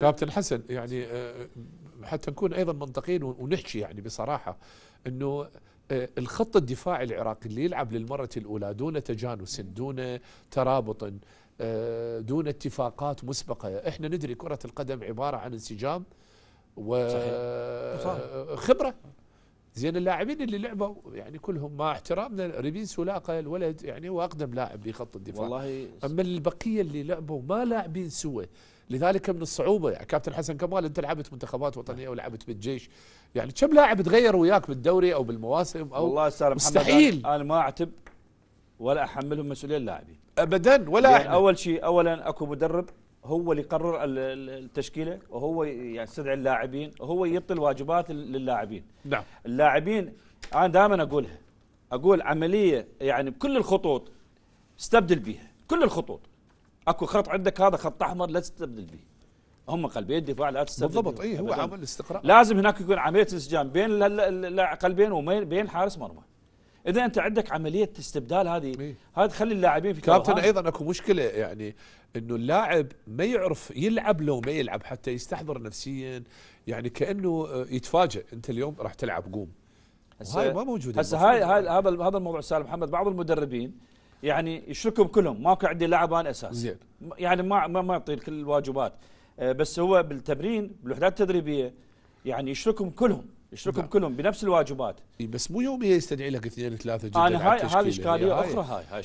كابتن حسن يعني آه، آه، حتى نكون ايضا منطقيين ونحكي يعني بصراحه انه آه، الخط الدفاعي العراقي اللي يلعب للمره الاولى دون تجانس دون ترابط دون اتفاقات مسبقه احنا ندري كره القدم عباره عن انسجام وخبره زين اللاعبين اللي لعبوا يعني كلهم مع احترامنا ريبين سولاقه الولد يعني هو اقدم لاعب بخط الدفاع والله اما البقيه اللي لعبوا ما لاعبين سوى لذلك من الصعوبه يعني كابتن حسن كمال انت لعبت منتخبات وطنيه ولعبت بالجيش يعني كم لاعب تغير وياك بالدوري او بالمواسم او والله استاذ مستحيل انا ما اعتب ولا احملهم مسؤوليه اللاعبين ابدا ولا يعني اول شيء اولا اكو مدرب هو اللي يقرر التشكيله وهو يعني يستدعي اللاعبين وهو يعطي الواجبات للاعبين نعم اللاعبين انا دائما اقولها اقول عمليه يعني بكل الخطوط استبدل بيها كل الخطوط اكو خط عندك هذا خط احمر لا تستبدل به هم قلبين دفاع لا تستبدل بالضبط اي هو عمل استقراء لازم هناك يكون عمليه انسجام بين قلبين وبين حارس مرمى اذا انت عندك عمليه استبدال هذه إيه. هذه تخلي اللاعبين في كابتن ايضا اكو مشكله يعني انه اللاعب ما يعرف يلعب لو ما يلعب حتى يستحضر نفسيا يعني كانه آه، يتفاجئ انت اليوم راح تلعب قوم هاي ما موجوده هسه هاي هذا هذا الموضوع سالم محمد بعض المدربين يعني يشركهم كلهم ماكو عندي لاعب انا زين يعني ما ما يعطي كل الواجبات آه، بس هو بالتمرين بالوحدات التدريبيه يعني يشركهم كلهم يشركهم نعم. كلهم بنفس الواجبات إيه، بس مو يوميا يستدعي لك اثنين ثلاثه جدا انا هاي هذه اشكاليه اخرى هاي هاي